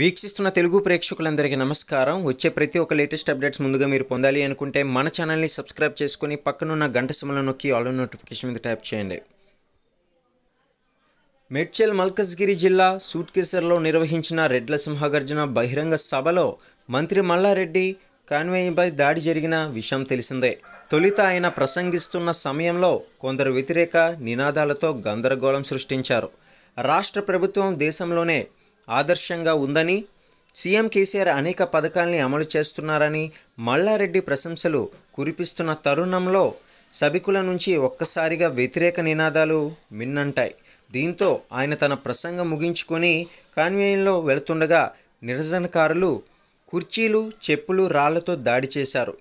వీక్షిస్తున్న తెలుగు ప్రేక్షకులందరికీ నమస్కారం వచ్చే ప్రతి ఒక్క లేటెస్ట్ అప్డేట్స్ ముందుగా మీరు పొందాలి అనుకుంటే మన ఛానల్ని సబ్స్క్రైబ్ చేసుకుని పక్కనున్న గంట సిమలో నొక్కి ఆల్ నోటిఫికేషన్ మీద ట్యాప్ చేయండి మేడ్చల్ మల్కజ్గిరి జిల్లా సూట్కేసర్లో నిర్వహించిన రెడ్ల సింహగర్జన బహిరంగ సభలో మంత్రి మల్లారెడ్డి కాన్వేయంపై దాడి జరిగిన విషయం తెలిసిందే తొలిత ఆయన ప్రసంగిస్తున్న సమయంలో కొందరు వ్యతిరేక నినాదాలతో గందరగోళం సృష్టించారు రాష్ట్ర ప్రభుత్వం దేశంలోనే ఆదర్శంగా ఉందని సీఎం కేసీఆర్ అనేక పథకాల్ని అమలు చేస్తున్నారని మల్లారెడ్డి ప్రశంసలు కురిపిస్తున్న తరుణంలో సభికుల నుంచి ఒక్కసారిగా వ్యతిరేక నినాదాలు మిన్నంటాయి దీంతో ఆయన తన ప్రసంగం ముగించుకొని కాన్వేయంలో వెళుతుండగా నిరసనకారులు కుర్చీలు చెప్పులు రాళ్లతో దాడి చేశారు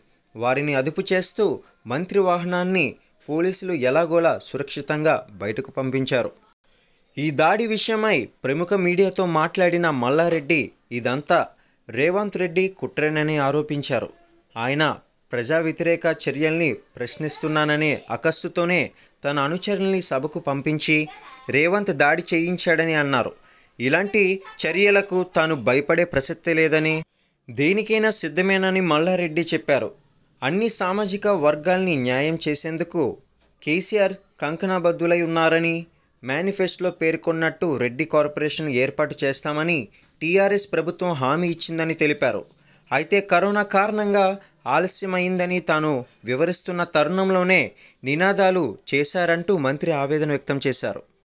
వారిని అదుపు చేస్తూ మంత్రి వాహనాన్ని పోలీసులు ఎలాగోలా సురక్షితంగా బయటకు పంపించారు ఈ దాడి విషయమై ప్రముఖ మీడియాతో మాట్లాడిన మల్లారెడ్డి ఇదంతా రేవంత్ రెడ్డి కుట్రేనని ఆరోపించారు ఆయన ప్రజా వ్యతిరేక చర్యల్ని ప్రశ్నిస్తున్నాననే అకస్తుతోనే తన అనుచరుల్ని సభకు పంపించి రేవంత్ దాడి చేయించాడని అన్నారు ఇలాంటి చర్యలకు తాను భయపడే ప్రసక్తి లేదని దేనికైనా సిద్ధమేనని మల్లారెడ్డి చెప్పారు అన్ని సామాజిక వర్గాల్ని న్యాయం చేసేందుకు కేసీఆర్ కంకణబద్ధులై ఉన్నారని మేనిఫెస్టోలో పేర్కొన్నట్టు రెడ్డి కార్పొరేషన్ ఏర్పాటు చేస్తామని టీఆర్ఎస్ ప్రభుత్వం హామీ ఇచ్చిందని తెలిపారు అయితే కరోనా కారణంగా ఆలస్యమైందని తాను వివరిస్తున్న తరుణంలోనే నినాదాలు చేశారంటూ మంత్రి ఆవేదన వ్యక్తం చేశారు